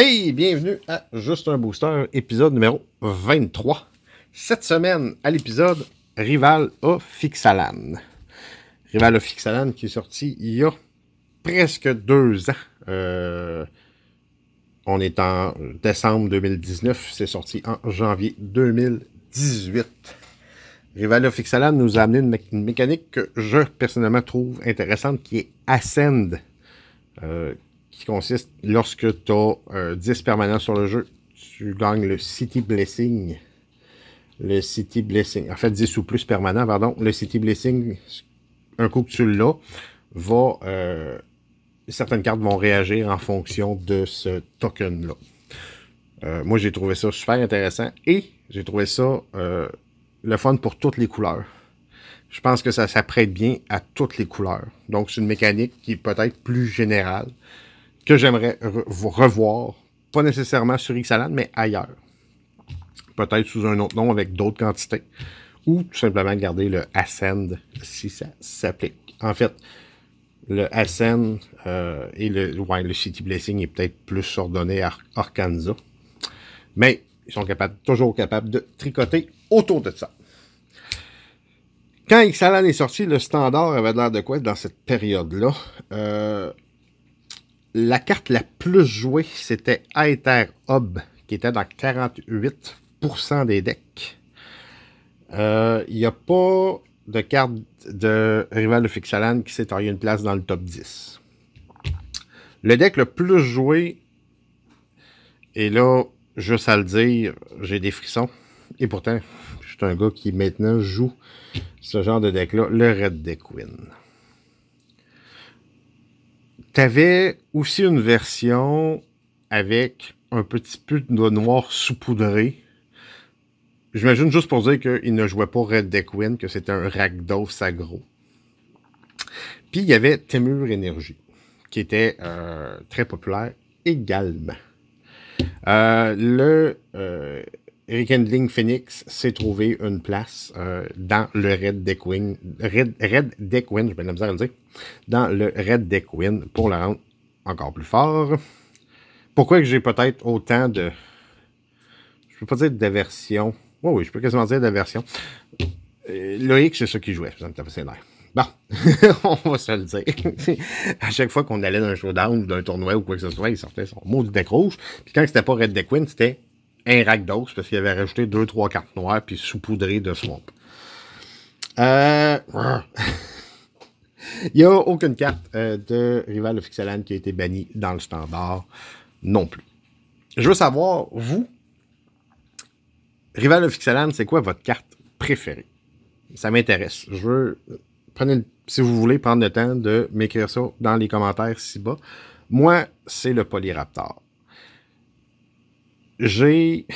Hey, bienvenue à Juste un Booster, épisode numéro 23. Cette semaine, à l'épisode Rival of Fixalan. Rival of Fixalan qui est sorti il y a presque deux ans. Euh, on est en décembre 2019, c'est sorti en janvier 2018. Rival of Fixalan nous a amené une, mécanique que je personnellement trouve intéressante qui est Ascend. Euh, qui consiste lorsque tu as 10 permanents sur le jeu, tu gagnes le City Blessing. Le City Blessing, en fait 10 ou plus permanents, pardon. Le City Blessing, un coup que tu l'as, va. Euh, certaines cartes vont réagir en fonction de ce token-là. Euh, moi, j'ai trouvé ça super intéressant et j'ai trouvé ça euh, le fun pour toutes les couleurs. Je pense que ça s'apprête bien à toutes les couleurs. Donc, c'est une mécanique qui est peut-être plus générale, que j'aimerais revoir, pas nécessairement sur Xalan, mais ailleurs. Peut-être sous un autre nom avec d'autres quantités, ou tout simplement garder le Ascend si ça s'applique. En fait, le Ascend euh, et le, City Blessing est peut-être plus ordonné à Arkansas, mais ils sont toujours capables de tricoter autour de ça. Quand Xalan est sorti, le standard avait l'air de quoi dans cette période-là? Euh, la carte la plus jouée, c'était Aether Hub, qui était dans 48% des decks. Il euh, n'y a pas de carte de rival de Fixalan qui s'est taillé une place dans le top 10. Le deck le plus joué, et là, juste à le dire, j'ai des frissons. Et pourtant, je suis un gars qui maintenant joue ce genre de deck-là, le Red Deck Win. T'avais aussi une version avec un petit peu de noir saupoudré. J'imagine juste pour dire qu'il ne jouait pas Red Deck Queen, que c'était un ragdoll Sagro. Puis il y avait Temur Energy, qui était euh, très populaire également. Euh, le euh, Rick Link Phoenix s'est trouvé une place euh, dans le Red Deck Win. Red, Red, Deck Win, je vais la misère à le dire. Dans le Red Deck Win pour le rendre encore plus fort. Pourquoi que j'ai peut-être autant de. Je peux pas dire d'aversion. Oui, oui, je peux quasiment dire d'aversion. Euh, Loïc, c'est ça qui jouait, ça me Bon, on va se le dire. à chaque fois qu'on allait dans un showdown ou d'un tournoi ou quoi que ce soit, il sortait son mot de deck rouge. Puis quand c'était pas Red Deck Win, c'était un d'os, parce qu'il avait rajouté deux, trois cartes noires, puis saupoudré de Swamp. Euh, il n'y a aucune carte euh, de Rival of Ixalan qui a été bannie dans le standard non plus. Je veux savoir, vous, Rival of Ixalan, c'est quoi votre carte préférée? Ça m'intéresse. Je veux. prendre si vous voulez prendre le temps de m'écrire ça dans les commentaires ci-bas. Moi, c'est le Polyraptor j'ai.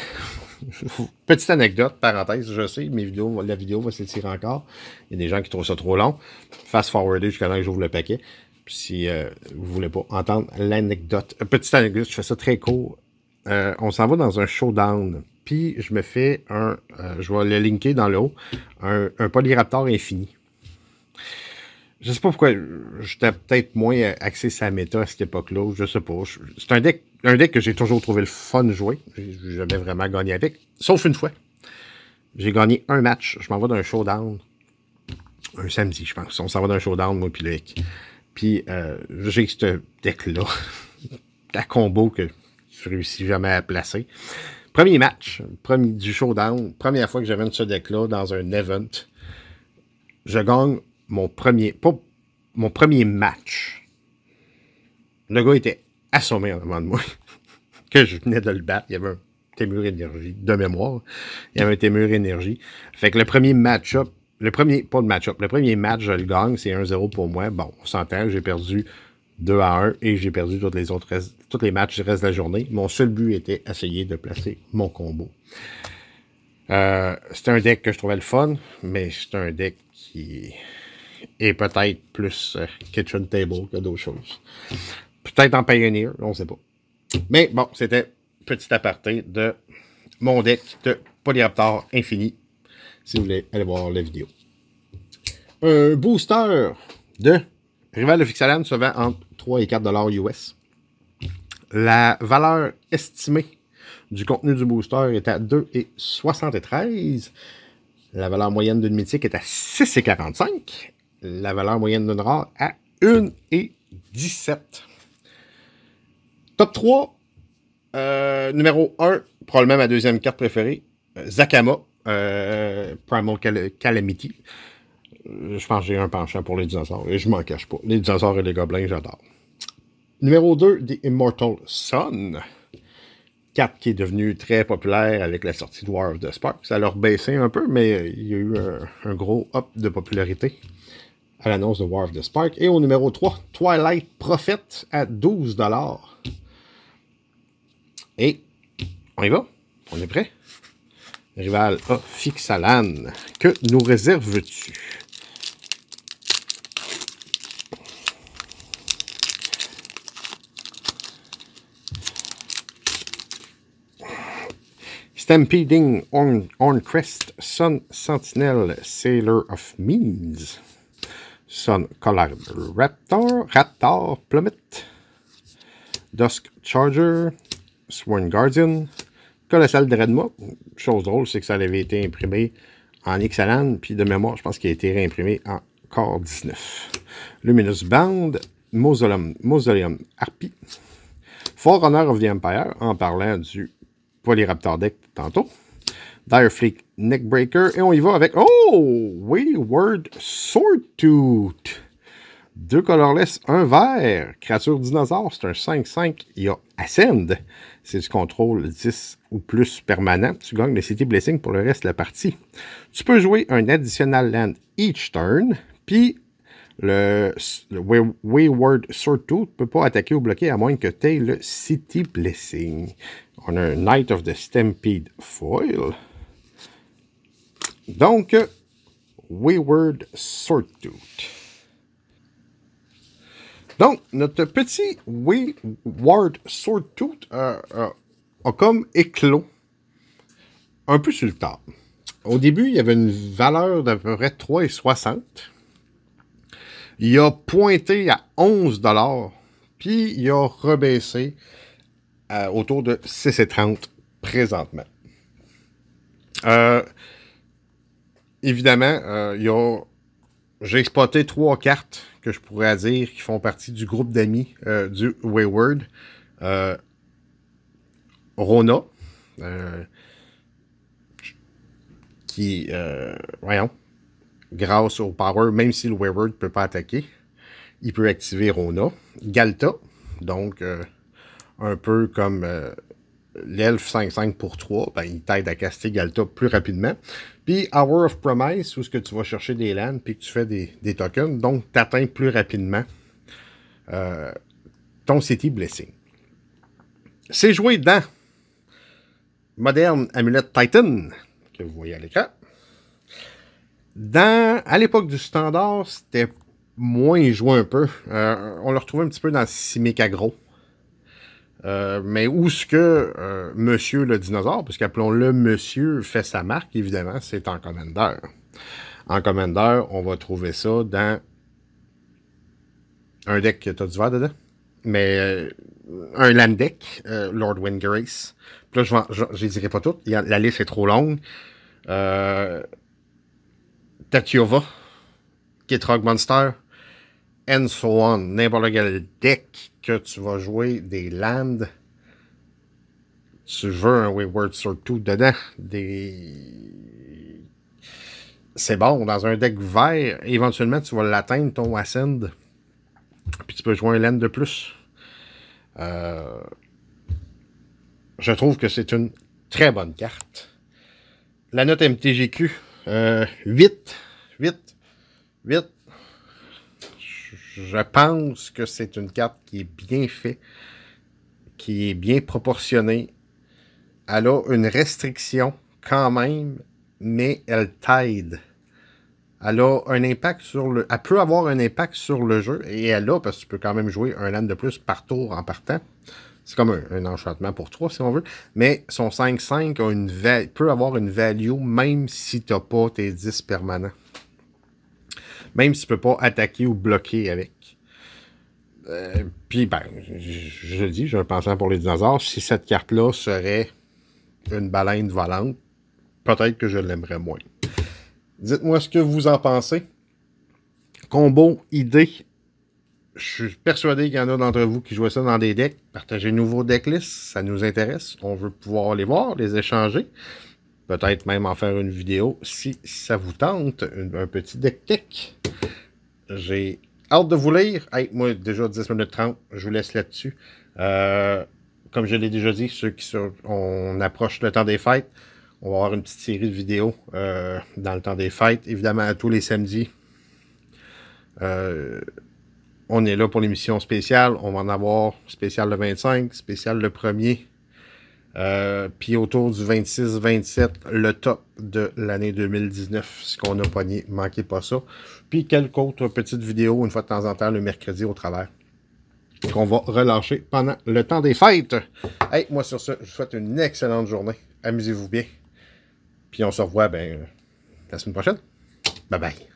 Petite anecdote, parenthèse, je sais, mes vidéos, la vidéo va s'étirer encore. Il y a des gens qui trouvent ça trop long. Fast forwarder jusqu'à là que j'ouvre le paquet. Puis si euh, vous voulez pas entendre l'anecdote, euh, petite anecdote, je fais ça très court. Euh, on s'en va dans un showdown. Puis je me fais un, je vais le linker dans le haut, un, un polyraptor infini. Je sais pas pourquoi. Euh, j'étais peut-être moins axé sa méta à cette époque-là. Je sais pas. C'est un deck, un deck que j'ai toujours trouvé le fun de jouer. J'ai jamais vraiment gagné avec. Sauf une fois. J'ai gagné un match. Je m'en vais d'un showdown. Un samedi, je pense. On s'en va d'un showdown, moi, puis Loïc. Puis euh, j'ai ce deck-là. Ta combo que je réussis jamais à placer. Premier match premier, du showdown. Première fois que j'avais ce deck-là dans un event. Je gagne mon premier, mon premier match, le gars était assommé en avant de moi. que je venais de le battre. Il y avait un témur énergie de mémoire. Il y avait un témur énergie. Fait que le premier match-up, le premier, pas le match-up, le premier match, je le gagne, c'est 1-0 pour moi. Bon, on s'entend, j'ai perdu 2 à 1 et j'ai perdu toutes les autres tous les matchs du reste de la journée. Mon seul but était essayer de placer mon combo. Euh, c'était un deck que je trouvais le fun, mais c'était un deck qui et peut-être plus euh, kitchen table que d'autres choses. Peut-être en Pioneer, on ne sait pas. Mais bon, c'était petit aparté de mon deck de Polyaptor Infini, si vous voulez aller voir la vidéo. Un booster de Rival de Fixalan se vend entre 3 et 4 dollars US. La valeur estimée du contenu du booster est à 2,73. La valeur moyenne d'une mythique est à 6,45 la valeur moyenne d'une rare à 1,17. et 17. Top 3. Euh, numéro 1, probablement ma deuxième carte préférée, euh, Zakama, euh, Primal Calamity. Je pense que j'ai un penchant pour les dinosaures et je m'en cache pas. Les dinosaures et les gobelins, j'adore. Numéro 2, The Immortal Sun. Carte qui est devenue très populaire avec la sortie de War of the Spark. Ça a leur baissé un peu, mais il y a eu un, gros up de popularité à l'annonce de War of the Spark. Et au numéro 3, Twilight Prophet à 12 Et on y va, on est prêt. Rival A, que nous réserves-tu? Stampeding Crest, Sun Sentinel, Sailor of Means. Son Color Raptor, Raptor Plummet, Dusk Charger, Sworn Guardian, Colossal redmo Chose drôle, c'est que ça avait été imprimé en XLAN, puis de mémoire, je pense qu'il a été réimprimé en Core 19. Luminous Band, Mausoleum, Mausoleum Harpy, Fort of the Empire, en parlant du Polyraptor Deck tantôt. Dire Fleet Neckbreaker. Et on y va avec, oh, Wayward Swordtooth. Deux colorless, un vert. Créature dinosaure, c'est un 5-5. Il y a Ascend. C'est du contrôle 10 ou plus permanent. Tu gagnes le City Blessing pour le reste de la partie. Tu peux jouer un additional land each turn. Puis le, le, Wayward Swordtooth ne peut pas attaquer ou bloquer à moins que tu aies le City Blessing. On a un Knight of the Stampede Foil. Donc, Wayward Sortout. Donc, notre petit Wayward Sortout Tooth euh, euh, a comme éclos un peu sur le tard. Au début, il y avait une valeur d'à peu près 3,60. Il a pointé à 11 puis il a rebaissé euh, autour de 6,30 présentement. Euh, évidemment, euh, j'ai exploité trois cartes que je pourrais dire qui font partie du groupe d'amis euh, du Wayward. Euh, Rona, euh, qui, voyons, grâce au power, même si le Wayward ne peut pas attaquer, il peut activer Rona. Galta, donc un peu comme l'elfe 5-5 pour 3, ben, il t'aide à caster Galta plus rapidement. Puis Hour of Promise, où ce que tu vas chercher des lands, puis que tu fais des, tokens, donc tu atteins plus rapidement euh, ton City Blessing. C'est joué dans Modern Amulet Titan, que vous voyez à l'écran. Dans, à l'époque du standard, c'était moins joué un peu. Euh, on le retrouvait un petit peu dans Simic Agro. Euh, mais où ce que euh, Monsieur le dinosaure, puisqu'appelons-le Monsieur, fait sa marque, évidemment, c'est en Commander. En Commander, on va trouver ça dans un deck que tu as du verre dedans, mais euh, un land deck, Lord Windgrace. là, je ne les dirai pas toutes, la liste est trop longue. Euh, Tatiova, Kitrog Monster, and so on. N'importe quel deck que tu vas jouer des lands, tu veux un Wayward Surtout dedans. Des... C'est bon, dans un deck vert, éventuellement tu vas l'atteindre ton Ascend. Puis tu peux jouer un land de plus. Euh, je trouve que c'est une très bonne carte. La note MTGQ, euh, 8. 8. 8 je pense que c'est une carte qui est bien faite, qui est bien proportionnée. Elle a une restriction quand même, mais elle t'aide. Elle a un impact sur le. Elle peut avoir un impact sur le jeu et elle a, parce que tu peux quand même jouer un land de plus par tour en partant. C'est comme un, enchantement pour trois si on veut. Mais son 5-5 peut avoir une value même si tu n'as pas tes 10 permanents même si tu peux pas attaquer ou bloquer avec. Euh, puis, ben, je, dis, je pensant pour les dinosaures, si cette carte-là serait une baleine volante, peut-être que je l'aimerais moins. Dites-moi ce que vous en pensez. Combo, idée. Je suis persuadé qu'il y en a d'entre vous qui jouent ça dans des decks. Partagez nouveaux decklists, ça nous intéresse. On veut pouvoir les voir, les échanger. Peut-être même en faire une vidéo si ça vous tente. un petit deck J'ai hâte de vous lire. Hey, moi, déjà 10 minutes 30, je vous laisse là-dessus. Euh, comme je l'ai déjà dit, ceux qui sont... on approche le temps des fêtes, on va avoir une petite série de vidéos euh, dans le temps des fêtes. Évidemment, à tous les samedis. Euh, on est là pour l'émission spéciale. On va en avoir spécial le 25, spécial le 1er, euh, puis autour du 26-27, le top de l'année 2019, ce qu'on a pogné, manquez pas ça. Puis quelques autres petites vidéos, une fois de temps en temps, le mercredi au travers, qu'on va relâcher pendant le temps des fêtes. Hey, moi sur ce, je vous souhaite une excellente journée. Amusez-vous bien. Puis on se revoit ben, la semaine prochaine. Bye bye.